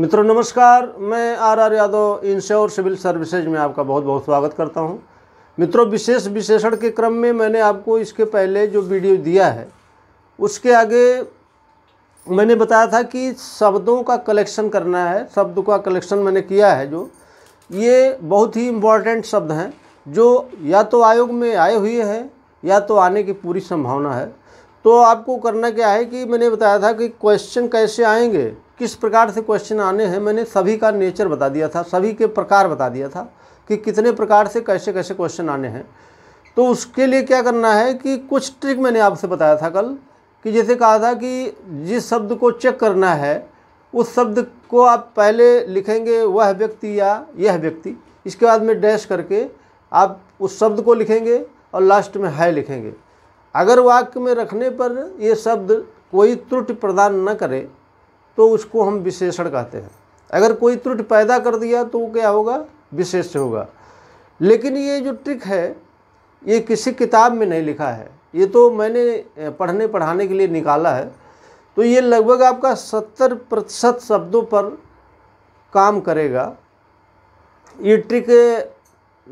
मित्रों नमस्कार मैं R R Yadav Ensure civil services में आपका बहुत बहुत स्वागत करता हूं मित्रों विशेष विशेषण के क्रम में मैंने आपको इसके पहले जो वीडियो दिया है उसके आगे मैंने बताया था कि शब्दों का कलेक्शन करना है शब्द का कलेक्शन मैंने किया है जो ये बहुत ही इम्पॉर्टेंट शब्द हैं जो या तो आयोग में आए हुए हैं या तो आने की पूरी संभावना है तो आपको करना क्या है कि मैंने बताया था कि क्वेश्चन कैसे आएंगे किस प्रकार से क्वेश्चन आने हैं मैंने सभी का नेचर बता दिया था सभी के प्रकार बता दिया था कि कितने प्रकार से कैसे कैसे क्वेश्चन आने हैं तो उसके लिए क्या करना है कि कुछ ट्रिक मैंने आपसे बताया था कल कि जैसे कहा था कि जिस शब्द को चेक करना है उस शब्द को आप पहले लिखेंगे वह व्यक्ति या यह व्यक्ति इसके बाद में डैश करके आप उस शब्द को लिखेंगे और लास्ट में है लिखेंगे अगर वाक्य में रखने पर ये शब्द कोई त्रुटि प्रदान न करे तो उसको हम विशेषण कहते हैं अगर कोई त्रुटि पैदा कर दिया तो वो क्या होगा विशेष होगा लेकिन ये जो ट्रिक है ये किसी किताब में नहीं लिखा है ये तो मैंने पढ़ने पढ़ाने के लिए निकाला है तो ये लगभग आपका सत्तर प्रतिशत शब्दों पर काम करेगा ये ट्रिक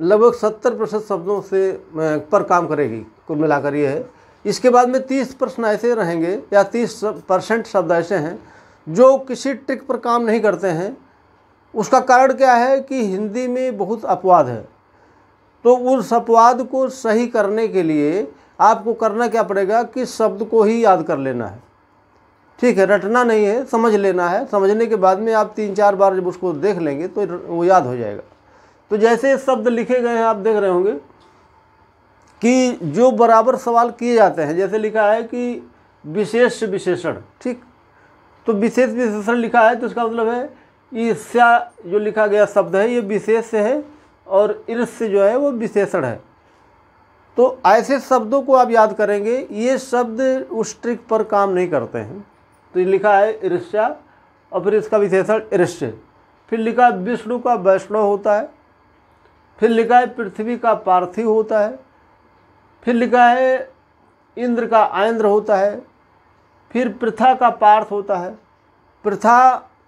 लगभग सत्तर प्रतिशत शब्दों से पर काम करेगी कुल मिलाकर ये है इसके बाद में तीस प्रश्न ऐसे रहेंगे या तीस परसेंट शब्द ऐसे हैं जो किसी ट्रिक पर काम नहीं करते हैं उसका कारण क्या है कि हिंदी में बहुत अपवाद है तो उस अपवाद को सही करने के लिए आपको करना क्या पड़ेगा कि शब्द को ही याद कर लेना है ठीक है रटना नहीं है समझ लेना है समझने के बाद में आप तीन चार बार जब उसको देख लेंगे तो वो याद हो जाएगा तो जैसे शब्द लिखे गए हैं आप देख रहे होंगे कि जो बराबर सवाल किए जाते हैं जैसे लिखा है कि विशेष विशेषण ठीक तो विशेष विशेषण लिखा है तो इसका मतलब है ईर्ष्या जो लिखा गया शब्द है ये विशेष से है और ईर्ष्य जो है वो विशेषण है तो ऐसे शब्दों को आप याद करेंगे ये शब्द उस ट्रिक पर काम नहीं करते हैं तो ये लिखा है ईर्ष्या और फिर इसका विशेषण ईर्ष्य फिर लिखा है विष्णु का वैष्णव होता है फिर लिखा है पृथ्वी का पार्थिव होता है फिर लिखा है इंद्र का आंद्र होता है फिर प्रथा का पार्थ होता है प्रथा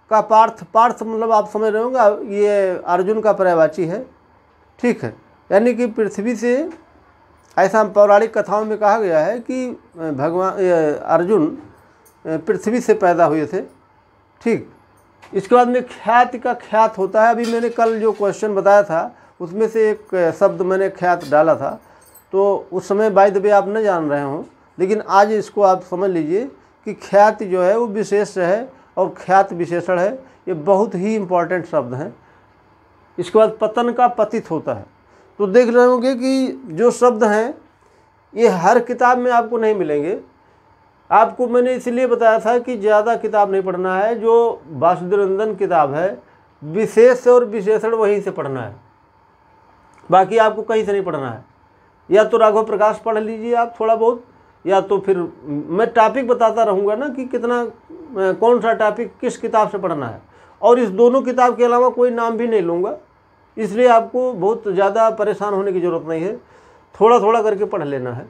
का पार्थ पार्थ मतलब आप समझ रहे होंगे ये अर्जुन का पर्यावाची है ठीक है यानी कि पृथ्वी से ऐसा पौराणिक कथाओं में कहा गया है कि भगवान अर्जुन पृथ्वी से पैदा हुए थे ठीक इसके बाद में ख्यात का ख्यात होता है अभी मैंने कल जो क्वेश्चन बताया था उसमें से एक शब्द मैंने ख्यात डाला था तो उस समय बाय द वे आप न जान रहे हों लेकिन आज इसको आप समझ लीजिए कि ख्याति जो है वो विशेष है और ख्यात विशेषण है ये बहुत ही इम्पॉर्टेंट शब्द हैं इसके बाद पतन का पतित होता है तो देख रहे होंगे कि जो शब्द हैं ये हर किताब में आपको नहीं मिलेंगे आपको मैंने इसलिए बताया था कि ज़्यादा किताब नहीं पढ़ना है जो वासुदेव नंदन किताब है विशेष और विशेषण वहीं से पढ़ना है बाकी आपको कहीं से नहीं पढ़ना है या तो राघव प्रकाश पढ़ लीजिए आप थोड़ा बहुत या तो फिर मैं टॉपिक बताता रहूँगा ना कि कितना कौन सा टॉपिक किस किताब से पढ़ना है और इस दोनों किताब के अलावा कोई नाम भी नहीं लूँगा इसलिए आपको बहुत ज़्यादा परेशान होने की ज़रूरत नहीं है थोड़ा थोड़ा करके पढ़ लेना है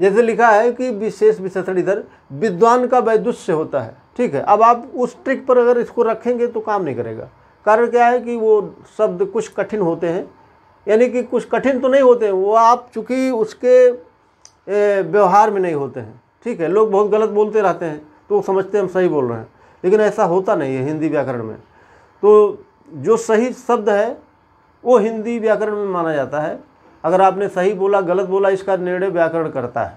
जैसे लिखा है कि विशेष विशेषण इधर विद्वान का वैदुष्य होता है ठीक है अब आप उस ट्रिक पर अगर इसको रखेंगे तो काम नहीं करेगा कारण क्या है कि वो शब्द कुछ कठिन होते हैं यानी कि कुछ कठिन तो नहीं होते हैं वो आप चूँकि उसके व्यवहार में नहीं होते हैं ठीक है लोग बहुत गलत बोलते रहते हैं तो वो समझते हैं हम सही बोल रहे हैं लेकिन ऐसा होता नहीं है हिंदी व्याकरण में तो जो सही शब्द है वो हिंदी व्याकरण में माना जाता है अगर आपने सही बोला गलत बोला इसका निर्णय व्याकरण करता है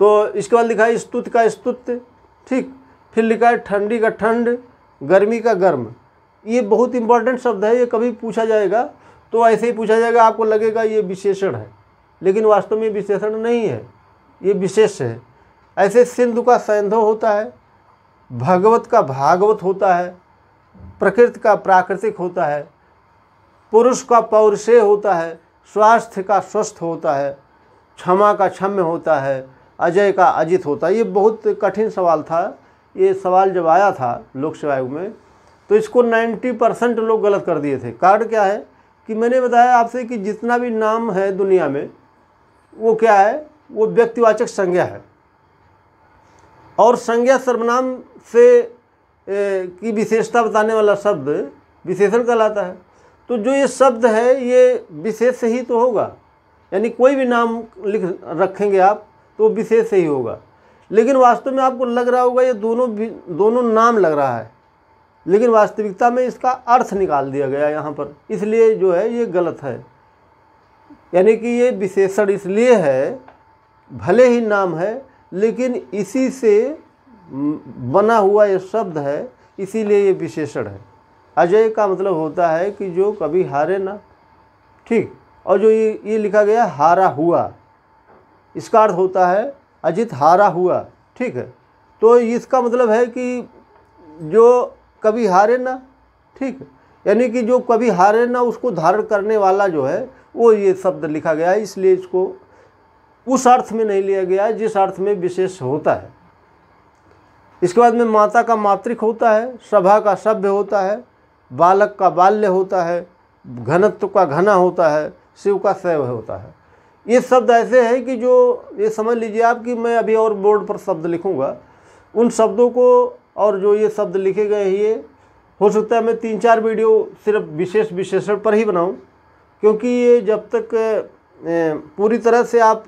तो इसके बाद लिखा है स्तुत का स्तुत ठीक फिर लिखा है ठंडी का ठंड गर्मी का गर्म ये बहुत इंपॉर्टेंट शब्द है ये कभी पूछा जाएगा तो ऐसे ही पूछा जाएगा आपको लगेगा ये विशेषण है लेकिन वास्तव में विशेषण नहीं है ये विशेष है ऐसे सिंधु का सैंधव होता है भगवत का भागवत होता है प्रकृति का प्राकृतिक होता है पुरुष का पौरुषेय होता है स्वास्थ्य का स्वस्थ होता है क्षमा का क्षम्य होता है अजय का अजित होता है ये बहुत कठिन सवाल था ये सवाल जब आया था लोकसेवा आयोग में तो इसको 90 परसेंट लोग गलत कर दिए थे कारण क्या है कि मैंने बताया आपसे कि जितना भी नाम है दुनिया में वो क्या है वो व्यक्तिवाचक संज्ञा है और संज्ञा सर्वनाम से ए, की विशेषता बताने वाला शब्द विशेषण कहलाता है तो जो ये शब्द है ये विशेष से ही तो होगा यानी कोई भी नाम लिख रखेंगे आप तो विशेष से ही होगा लेकिन वास्तव में आपको लग रहा होगा ये दोनों दोनों नाम लग रहा है लेकिन वास्तविकता में इसका अर्थ निकाल दिया गया यहाँ पर इसलिए जो है ये गलत है यानी कि ये विशेषण इसलिए है भले ही नाम है लेकिन इसी से बना हुआ ये शब्द है इसीलिए ये विशेषण है अजय का मतलब होता है कि जो कभी हारे ना ठीक और जो ये ये लिखा गया हारा हुआ इसका अर्थ होता है अजित हारा हुआ ठीक है तो इसका मतलब है कि जो कभी हारे ना ठीक है यानी कि जो कभी हारे ना उसको धारण करने वाला जो है वो ये शब्द लिखा गया है इसलिए इसको उस अर्थ में नहीं लिया गया है जिस अर्थ में विशेष होता है इसके बाद में माता का मातृक होता है सभा का सभ्य होता है बालक का बाल्य होता है घनत्व का घना होता है शिव का शैव होता है ये शब्द ऐसे हैं कि जो ये समझ लीजिए आप कि मैं अभी और बोर्ड पर शब्द लिखूँगा उन शब्दों को और जो ये शब्द लिखे गए हैं ये हो सकता है मैं तीन चार वीडियो सिर्फ विशेष विशेषण पर ही बनाऊं क्योंकि ये जब तक पूरी तरह से आप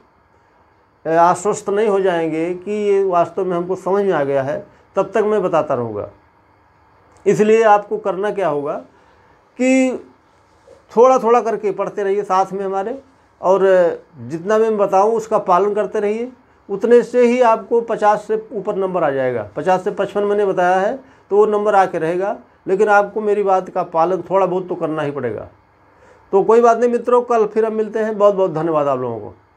आश्वस्त नहीं हो जाएंगे कि ये वास्तव में हमको समझ में आ गया है तब तक मैं बताता रहूँगा इसलिए आपको करना क्या होगा कि थोड़ा थोड़ा करके पढ़ते रहिए साथ में हमारे और जितना मैं बताऊँ उसका पालन करते रहिए उतने से ही आपको पचास से ऊपर नंबर आ जाएगा पचास से पचपन मैंने बताया है तो वो नंबर आके रहेगा लेकिन आपको मेरी बात का पालन थोड़ा बहुत तो करना ही पड़ेगा तो कोई बात नहीं मित्रों कल फिर हम मिलते हैं बहुत बहुत धन्यवाद आप लोगों को